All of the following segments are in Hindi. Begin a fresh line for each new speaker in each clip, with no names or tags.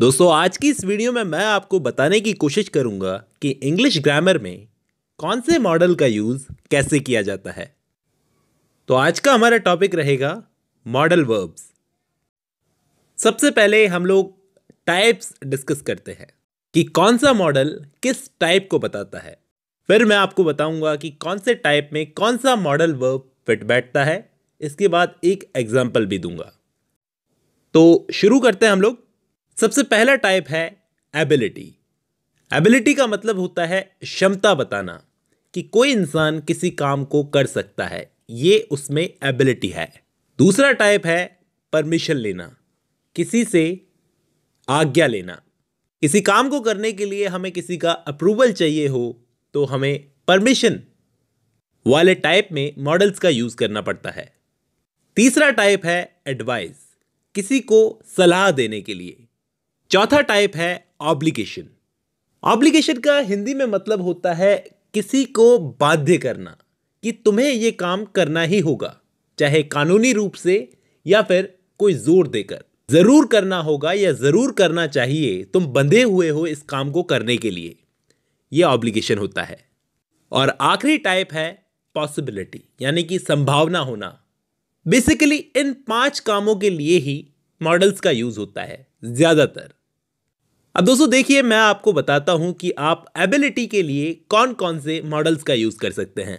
दोस्तों आज की इस वीडियो में मैं आपको बताने की कोशिश करूंगा कि इंग्लिश ग्रामर में कौन से मॉडल का यूज़ कैसे किया जाता है तो आज का हमारा टॉपिक रहेगा मॉडल वर्ब्स सबसे पहले हम लोग टाइप्स डिस्कस करते हैं कि कौन सा मॉडल किस टाइप को बताता है फिर मैं आपको बताऊंगा कि कौन से टाइप में कौन सा मॉडल वर्ब फिट बैठता है इसके बाद एक एग्जाम्पल भी दूंगा तो शुरू करते हैं हम लोग सबसे पहला टाइप है एबिलिटी एबिलिटी का मतलब होता है क्षमता बताना कि कोई इंसान किसी काम को कर सकता है ये उसमें एबिलिटी है दूसरा टाइप है परमिशन लेना किसी से आज्ञा लेना किसी काम को करने के लिए हमें किसी का अप्रूवल चाहिए हो तो हमें परमिशन वाले टाइप में मॉडल्स का यूज़ करना पड़ता है तीसरा टाइप है एडवाइस किसी को सलाह देने के लिए चौथा टाइप है ऑब्लिगेशन ऑब्लिगेशन का हिंदी में मतलब होता है किसी को बाध्य करना कि तुम्हें ये काम करना ही होगा चाहे कानूनी रूप से या फिर कोई जोर देकर ज़रूर करना होगा या ज़रूर करना चाहिए तुम बंधे हुए हो इस काम को करने के लिए यह ऑब्लिगेशन होता है और आखिरी टाइप है पॉसिबिलिटी यानी कि संभावना होना बेसिकली इन पांच कामों के लिए ही मॉडल्स का यूज़ होता है ज़्यादातर अब दोस्तों देखिए मैं आपको बताता हूं कि आप एबिलिटी के लिए कौन कौन से मॉडल्स का यूज़ कर सकते हैं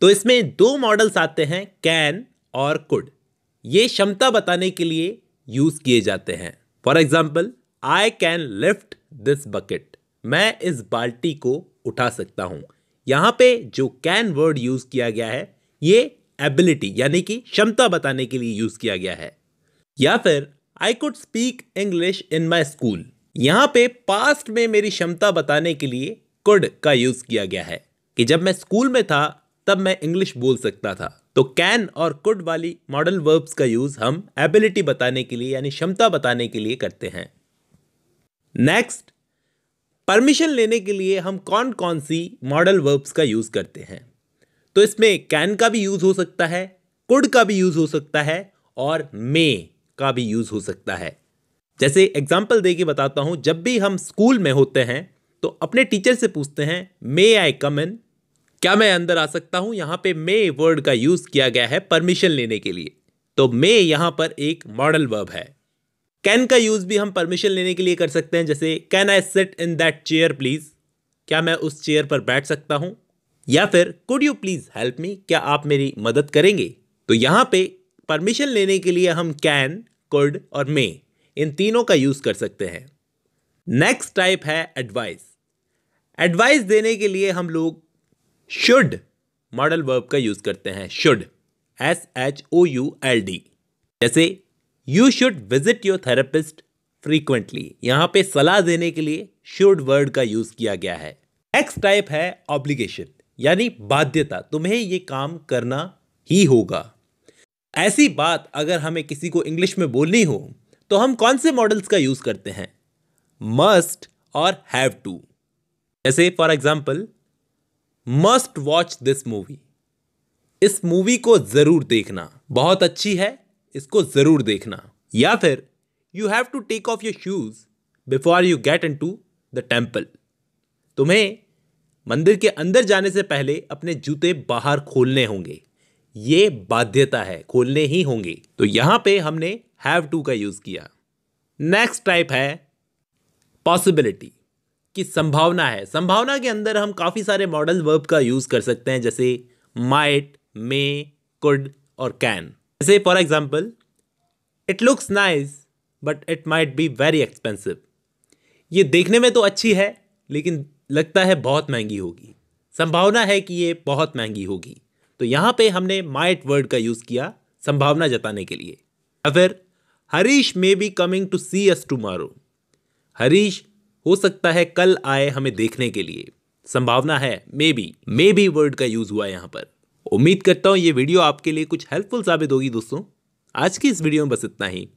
तो इसमें दो मॉडल्स आते हैं कैन और कुड ये क्षमता बताने के लिए यूज़ किए जाते हैं for example I can lift this bucket मैं इस बाल्टी को उठा सकता हूं यहां पे जो कैन वर्ड यूज़ किया गया है ये एबिलिटी यानी कि क्षमता बताने के लिए यूज़ किया गया है या फिर I could speak English in my school यहाँ पे पास्ट में मेरी क्षमता बताने के लिए कुड का यूज़ किया गया है कि जब मैं स्कूल में था तब मैं इंग्लिश बोल सकता था तो कैन और कुड वाली मॉडल वर्ब्स का यूज़ हम एबिलिटी बताने के लिए यानी क्षमता बताने के लिए करते हैं नेक्स्ट परमिशन लेने के लिए हम कौन कौन सी मॉडल वर्ब्स का यूज़ करते हैं तो इसमें कैन का भी यूज़ हो सकता है कुड का भी यूज़ हो सकता है और मे का भी यूज़ हो सकता है जैसे एग्जाम्पल दे के बताता हूँ जब भी हम स्कूल में होते हैं तो अपने टीचर से पूछते हैं मे आई कम इन क्या मैं अंदर आ सकता हूँ यहाँ पे मे वर्ड का यूज़ किया गया है परमिशन लेने के लिए तो मे यहाँ पर एक मॉडल वर्ब है कैन का यूज़ भी हम परमिशन लेने के लिए कर सकते हैं जैसे can I set in that chair please क्या मैं उस चेयर पर बैठ सकता हूँ या फिर could you please help me क्या आप मेरी मदद करेंगे तो यहाँ पे परमिशन लेने के लिए हम कैन कुड और मे इन तीनों का यूज़ कर सकते हैं नेक्स्ट टाइप है एडवाइस एडवाइस देने के लिए हम लोग शुड मॉडल वर्ब का यूज़ करते हैं should S H O U L D जैसे you should visit your therapist frequently यहां पे सलाह देने के लिए शुड वर्ड का यूज़ किया गया है नेक्स्ट टाइप है ऑब्लिगेशन यानी बाध्यता तुम्हें ये काम करना ही होगा ऐसी बात अगर हमें किसी को इंग्लिश में बोलनी हो तो हम कौन से मॉडल्स का यूज़ करते हैं मस्ट और हैव टू जैसे for example must watch this movie इस मूवी को ज़रूर देखना बहुत अच्छी है इसको ज़रूर देखना या फिर you have to take off your shoes before you get into the temple तुम्हें मंदिर के अंदर जाने से पहले अपने जूते बाहर खोलने होंगे ये बाध्यता है खोलने ही होंगे तो यहाँ पे हमने हैव टू का यूज़ किया नेक्स्ट टाइप है पॉसिबिलिटी कि संभावना है संभावना के अंदर हम काफ़ी सारे मॉडल वर्ब का यूज़ कर सकते हैं जैसे माइट मे कुड और कैन जैसे for example it looks nice but it might be very expensive ये देखने में तो अच्छी है लेकिन लगता है बहुत महंगी होगी संभावना है कि ये बहुत महंगी होगी तो यहाँ पे हमने माइट वर्ड का यूज़ किया संभावना जताने के लिए या फिर Harish may be coming to see us tomorrow Harish हो सकता है कल आए हमें देखने के लिए संभावना है may be may be word का यूज हुआ यहां पर उम्मीद करता हूं ये वीडियो आपके लिए कुछ हेल्पफुल साबित होगी दोस्तों आज की इस वीडियो में बस इतना ही